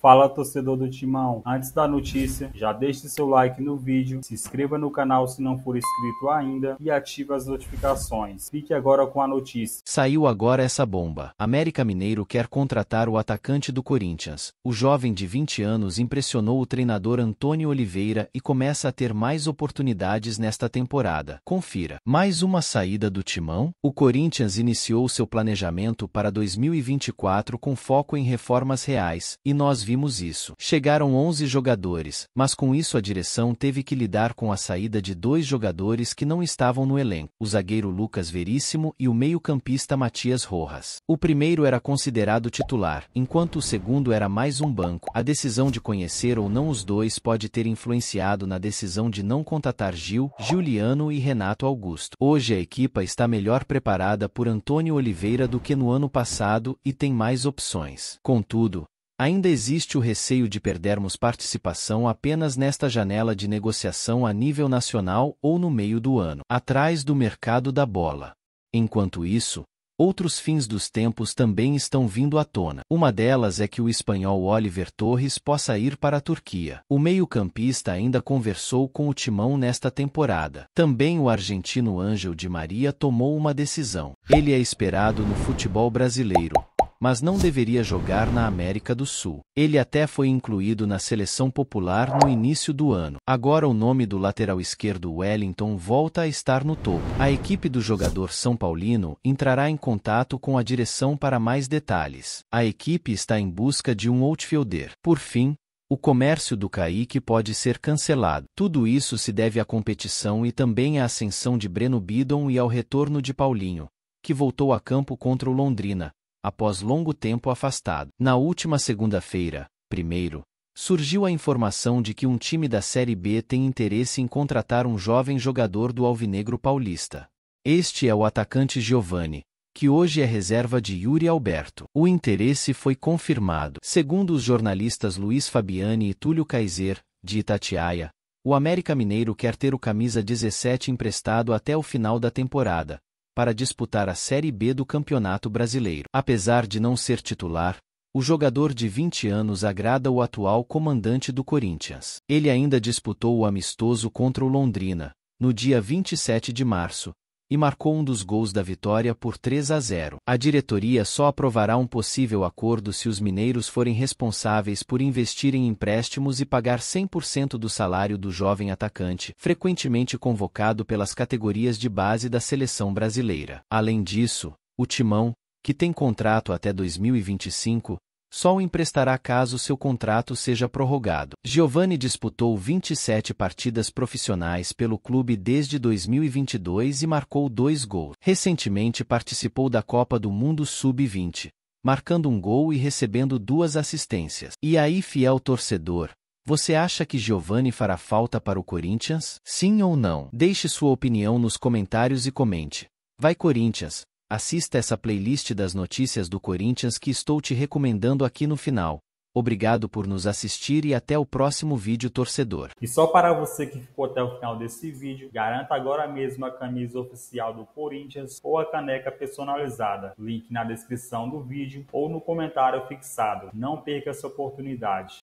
Fala torcedor do Timão, antes da notícia, já deixe seu like no vídeo, se inscreva no canal se não for inscrito ainda e ative as notificações. Fique agora com a notícia. Saiu agora essa bomba. América Mineiro quer contratar o atacante do Corinthians. O jovem de 20 anos impressionou o treinador Antônio Oliveira e começa a ter mais oportunidades nesta temporada. Confira. Mais uma saída do Timão? O Corinthians iniciou seu planejamento para 2024 com foco em reformas reais e nós vimos isso. Chegaram 11 jogadores, mas com isso a direção teve que lidar com a saída de dois jogadores que não estavam no elenco, o zagueiro Lucas Veríssimo e o meio-campista Matias Rojas. O primeiro era considerado titular, enquanto o segundo era mais um banco. A decisão de conhecer ou não os dois pode ter influenciado na decisão de não contratar Gil, Juliano e Renato Augusto. Hoje a equipa está melhor preparada por Antônio Oliveira do que no ano passado e tem mais opções. Contudo, ainda existe o receio de perdermos participação apenas nesta janela de negociação a nível nacional ou no meio do ano, atrás do mercado da bola. Enquanto isso, outros fins dos tempos também estão vindo à tona. Uma delas é que o espanhol Oliver Torres possa ir para a Turquia. O meio-campista ainda conversou com o Timão nesta temporada. Também o argentino Ángel Di Maria tomou uma decisão. Ele é esperado no futebol brasileiro mas não deveria jogar na América do Sul. Ele até foi incluído na seleção popular no início do ano. Agora o nome do lateral esquerdo Wellington volta a estar no topo. A equipe do jogador São Paulino entrará em contato com a direção para mais detalhes. A equipe está em busca de um outfielder. Por fim, o comércio do Caíque pode ser cancelado. Tudo isso se deve à competição e também à ascensão de Breno Bidon e ao retorno de Paulinho, que voltou a campo contra o Londrina, após longo tempo afastado. Na última segunda-feira, primeiro, surgiu a informação de que um time da Série B tem interesse em contratar um jovem jogador do Alvinegro Paulista. Este é o atacante Giovanni, que hoje é reserva de Yuri Alberto. O interesse foi confirmado. Segundo os jornalistas Luiz Fabiani e Túlio Kaiser, de Itatiaia, o América Mineiro quer ter o camisa 17 emprestado até o final da temporada, para disputar a Série B do Campeonato Brasileiro. Apesar de não ser titular, o jogador de 20 anos agrada o atual comandante do Corinthians. Ele ainda disputou o amistoso contra o Londrina, no dia 27 de março, e marcou um dos gols da vitória por 3 a 0. A diretoria só aprovará um possível acordo se os mineiros forem responsáveis por investir em empréstimos e pagar 100% do salário do jovem atacante, frequentemente convocado pelas categorias de base da seleção brasileira. Além disso, o Timão, que tem contrato até 2025, só o emprestará caso seu contrato seja prorrogado. Giovanni disputou 27 partidas profissionais pelo clube desde 2022 e marcou dois gols. Recentemente participou da Copa do Mundo Sub-20, marcando um gol e recebendo duas assistências. E aí, fiel torcedor, você acha que Giovanni fará falta para o Corinthians? Sim ou não? Deixe sua opinião nos comentários e comente. Vai Corinthians! assista essa playlist das notícias do Corinthians que estou te recomendando aqui no final. Obrigado por nos assistir e até o próximo vídeo torcedor. E só para você que ficou até o final desse vídeo, garanta agora mesmo a camisa oficial do Corinthians ou a caneca personalizada. Link na descrição do vídeo ou no comentário fixado. Não perca essa oportunidade.